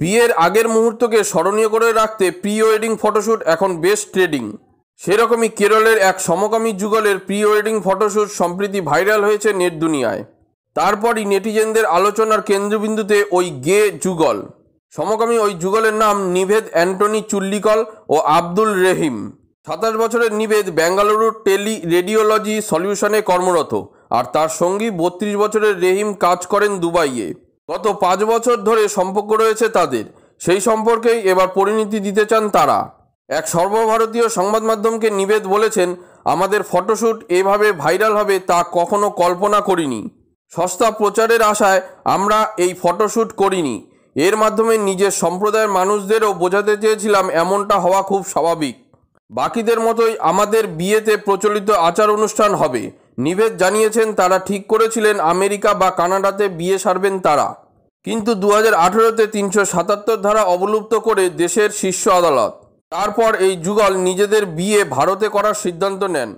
বিয়ের আগের মুহূর্তকে স্মরণীয় করে রাখতে প্রি ওয়েডিং ফটোশ্যুট এখন বেশ ট্রেডিং সেরকমই কেরলের এক সমকামী যুগলের প্রি ওয়েডিং ফটোশ্যুট সম্প্রতি ভাইরাল হয়েছে নেট দুনিয়ায় তারপরই নেটিজেনদের আলোচনার কেন্দ্রবিন্দুতে ওই গে যুগল সমকামী ওই যুগলের নাম নিভেদ অ্যান্টনি চুল্লিকল ও আব্দুল রেহিম সাতাশ বছরের নিবেদ বেঙ্গালুরু টেলি রেডিওলজি সলিউশনে কর্মরত আর তার সঙ্গী বত্রিশ বছরের রেহিম কাজ করেন দুবাইয়ে গত পাঁচ বছর ধরে সম্পর্ক রয়েছে তাদের সেই সম্পর্কেই এবার পরিণতি দিতে চান তারা এক সর্বভারতীয় সংবাদ মাধ্যমকে নিবেদ বলেছেন আমাদের ফটোশ্যুট এভাবে ভাইরাল হবে তা কখনো কল্পনা করিনি সস্তা প্রচারের আশায় আমরা এই ফটোশ্যুট করিনি এর মাধ্যমে নিজের সম্প্রদায়ের মানুষদেরও বোঝাতে চেয়েছিলাম এমনটা হওয়া খুব স্বাভাবিক বাকিদের মতোই আমাদের বিয়েতে প্রচলিত আচার অনুষ্ঠান হবে নিবেদ জানিয়েছেন তারা ঠিক করেছিলেন আমেরিকা বা কানাডাতে বিয়ে সারবেন তারা কিন্তু দু হাজার আঠেরোতে তিনশো সাতাত্তর ধারা অবলুপ্ত করে দেশের শীর্ষ আদালত তারপর এই যুগল নিজেদের বিয়ে ভারতে করার সিদ্ধান্ত নেন